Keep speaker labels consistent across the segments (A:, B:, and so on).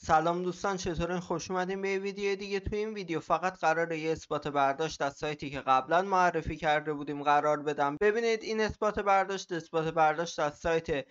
A: سلام دوستان چطورین خوش اومدین به ویدیو دیگه تو این ویدیو فقط قراره یه اثبات برداشت از سایتی که قبلا معرفی کرده بودیم قرار بدم ببینید این اثبات برداشت اثبات برداشت از سایت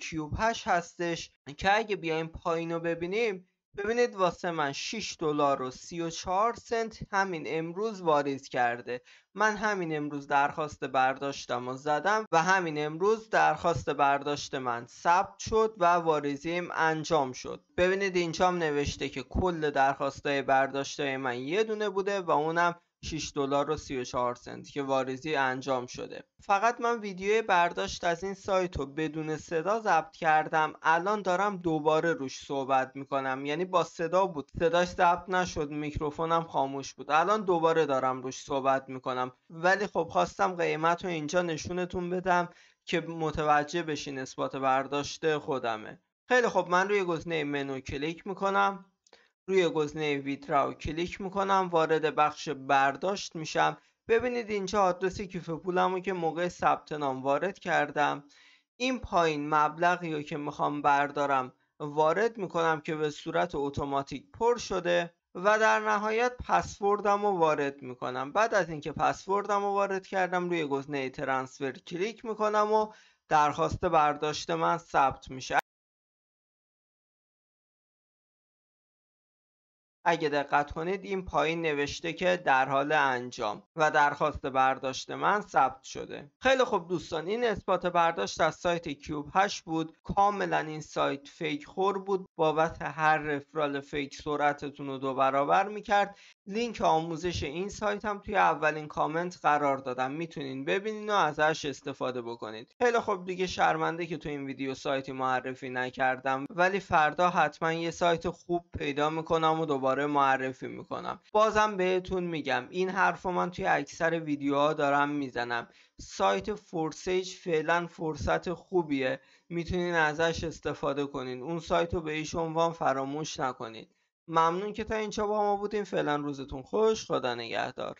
A: کیوب هستش که اگه بیایم پایین رو ببینیم ببینید واسه من 6 دلار و 34 سنت همین امروز واریز کرده من همین امروز درخواست برداشتم و زدم و همین امروز درخواست برداشت من ثبت شد و واریزیم انجام شد ببینید اینجام نوشته که کل درخواستای برداشتای من یه دونه بوده و اونم 6 دلار و 34 سنت که واریزی انجام شده فقط من ویدیوی برداشت از این سایت رو بدون صدا ضبط کردم الان دارم دوباره روش صحبت میکنم یعنی با صدا بود صداش ضبط نشد میکروفونم خاموش بود الان دوباره دارم روش صحبت میکنم ولی خب خواستم قیمت رو اینجا نشونتون بدم که متوجه بشین اثبات برداشت خودمه خیلی خب من روی گزینه منو کلیک میکنم روی گزینه ویتراو کلیک میکنم وارد بخش برداشت میشم ببینید اینجا آدرس کیف پولمو که موقع ثبت نام وارد کردم این پایین مبلغی رو که میخوام بردارم وارد میکنم که به صورت اتوماتیک پر شده و در نهایت پسوردم رو وارد میکنم بعد از اینکه پسوردم رو وارد کردم روی گزینه ترانسفر کلیک میکنم و درخواست برداشت من ثبت میشه اگه دقت کنید این پایین نوشته که در حال انجام و درخواست برداشت من ثبت شده خیلی خوب دوستان این اثبات برداشت از سایت کیوب 8 بود کاملا این سایت فیک خور بود بابت هر رفرال فیک سرعتتون رو دو برابر میکرد لینک آموزش این سایت هم توی اولین کامنت قرار دادم میتونین ببینین و ازش استفاده بکنید خیلی خب دیگه شرمنده که تو این ویدیو سایتی معرفی نکردم ولی فردا حتما یه سایت خوب پیدا میکنم و دوباره دوباره معرفی میکنم بازم بهتون میگم این حرف من توی اکثر ویدیوها دارم میزنم سایت فورسیج فعلا فرصت خوبیه میتونین ازش استفاده کنین اون سایت رو به ایش عنوان فراموش نکنید ممنون که تا اینجا با ما بودین فعلا روزتون خوش خدا نگهدار